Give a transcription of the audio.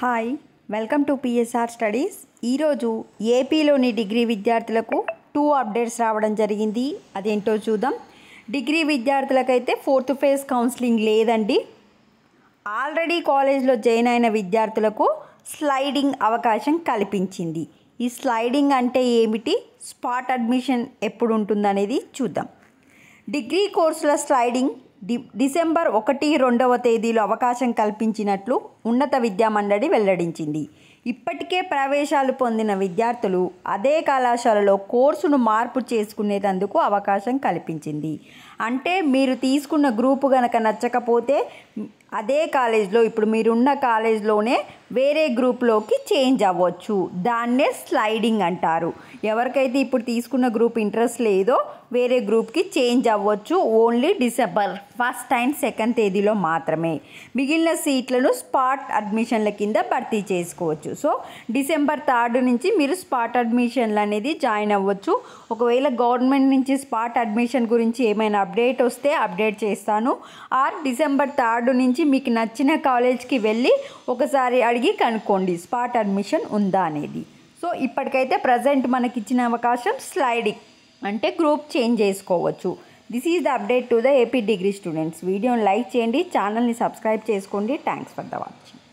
hi welcome to PSR studies ఈరోజు ఏపీలోని degree విద్యార్థులకు టూ అప్డేట్స్ రావడం జరిగింది అదేంటో చూద్దాం డిగ్రీ విద్యార్థులకైతే ఫోర్త్ ఫేజ్ కౌన్సిలింగ్ లేదండి ఆల్రెడీ కాలేజ్లో జాయిన్ అయిన విద్యార్థులకు స్లైడింగ్ అవకాశం కల్పించింది ఈ స్లైడింగ్ అంటే ఏమిటి స్పాట్ అడ్మిషన్ ఎప్పుడు ఉంటుందనేది చూద్దాం డిగ్రీ కోర్సుల స్లైడింగ్ డి డిసెంబర్ ఒకటి రెండవ తేదీలో అవకాశం కల్పించినట్లు ఉన్నత విద్యామండలి వెల్లడించింది ఇప్పటికే ప్రవేశాలు పొందిన విద్యార్థులు అదే కళాశాలలో కోర్సును మార్పు చేసుకునేటందుకు అవకాశం కల్పించింది అంటే మీరు తీసుకున్న గ్రూపు గనక నచ్చకపోతే అదే కాలేజ్లో ఇప్పుడు మీరున్న కాలేజ్లోనే వేరే గ్రూప్లోకి చేంజ్ అవ్వచ్చు దాన్నే స్లైడింగ్ అంటారు ఎవరికైతే ఇప్పుడు తీసుకున్న గ్రూప్ ఇంట్రెస్ట్ లేదో వేరే గ్రూప్కి చేంజ్ అవ్వచ్చు only December first and second తేదీలో మాత్రమే మిగిలిన సీట్లను స్పాట్ అడ్మిషన్ల కింద భర్తీ చేసుకోవచ్చు సో డిసెంబర్ థర్డ్ నుంచి మీరు స్పాట్ అడ్మిషన్లు అనేది జాయిన్ అవ్వచ్చు ఒకవేళ గవర్నమెంట్ నుంచి స్పాట్ అడ్మిషన్ గురించి ఏమైనా అప్డేట్ వస్తే అప్డేట్ చేస్తాను ఆర్ డిసెంబర్ థర్డ్ నుంచి మీకు నచ్చిన కాలేజ్కి వెళ్ళి ఒకసారి అడిగి కనుక్కోండి స్పాట్ అడ్మిషన్ ఉందా అనేది సో ఇప్పటికైతే ప్రజెంట్ మనకి ఇచ్చిన అవకాశం స్లైడింగ్ అంటే గ్రూప్ చేంజ్ చేసుకోవచ్చు this is the update to the AP degree students వీడియోని లైక్ చేయండి ఛానల్ని సబ్స్క్రైబ్ చేసుకోండి థ్యాంక్స్ ఫర్ ద వాచింగ్